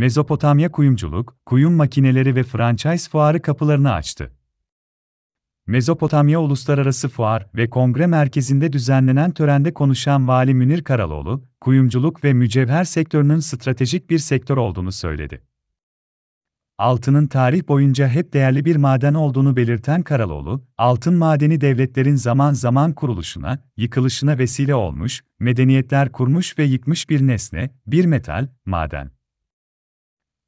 Mezopotamya kuyumculuk, kuyum makineleri ve franchise fuarı kapılarını açtı. Mezopotamya Uluslararası Fuar ve Kongre Merkezi'nde düzenlenen törende konuşan Vali Münir Karaloğlu, kuyumculuk ve mücevher sektörünün stratejik bir sektör olduğunu söyledi. Altının tarih boyunca hep değerli bir maden olduğunu belirten Karaloğlu, altın madeni devletlerin zaman zaman kuruluşuna, yıkılışına vesile olmuş, medeniyetler kurmuş ve yıkmış bir nesne, bir metal, maden.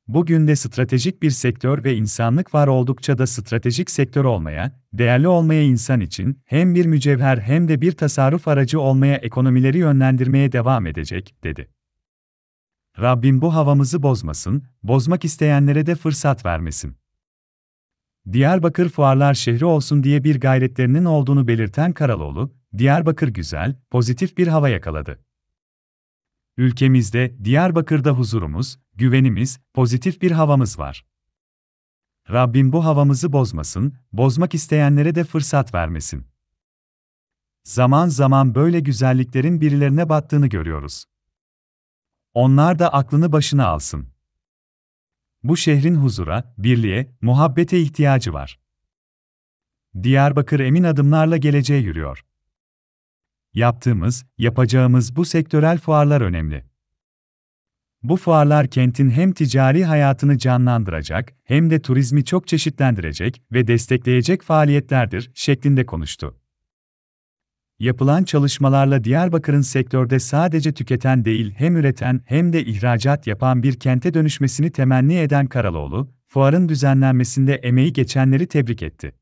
Bugün de stratejik bir sektör ve insanlık var oldukça da stratejik sektör olmaya, değerli olmaya insan için hem bir mücevher hem de bir tasarruf aracı olmaya ekonomileri yönlendirmeye devam edecek, dedi. Rabbim bu havamızı bozmasın, bozmak isteyenlere de fırsat vermesin. Diyarbakır fuarlar şehri olsun diye bir gayretlerinin olduğunu belirten Karaloğlu, Diyarbakır güzel, pozitif bir hava yakaladı. Ülkemizde, Diyarbakır'da huzurumuz, güvenimiz, pozitif bir havamız var. Rabbim bu havamızı bozmasın, bozmak isteyenlere de fırsat vermesin. Zaman zaman böyle güzelliklerin birilerine battığını görüyoruz. Onlar da aklını başına alsın. Bu şehrin huzura, birliğe, muhabbete ihtiyacı var. Diyarbakır emin adımlarla geleceğe yürüyor. Yaptığımız, yapacağımız bu sektörel fuarlar önemli. Bu fuarlar kentin hem ticari hayatını canlandıracak hem de turizmi çok çeşitlendirecek ve destekleyecek faaliyetlerdir şeklinde konuştu. Yapılan çalışmalarla Diyarbakır'ın sektörde sadece tüketen değil hem üreten hem de ihracat yapan bir kente dönüşmesini temenni eden Karaloğlu, fuarın düzenlenmesinde emeği geçenleri tebrik etti.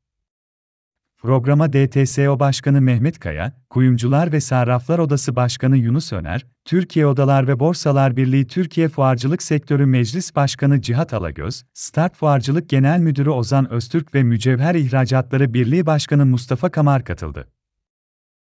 Programa DTSO Başkanı Mehmet Kaya, Kuyumcular ve Sarraflar Odası Başkanı Yunus Öner, Türkiye Odalar ve Borsalar Birliği Türkiye Fuarcılık Sektörü Meclis Başkanı Cihat Alagöz, Start Fuarcılık Genel Müdürü Ozan Öztürk ve Mücevher İhracatları Birliği Başkanı Mustafa Kamar katıldı.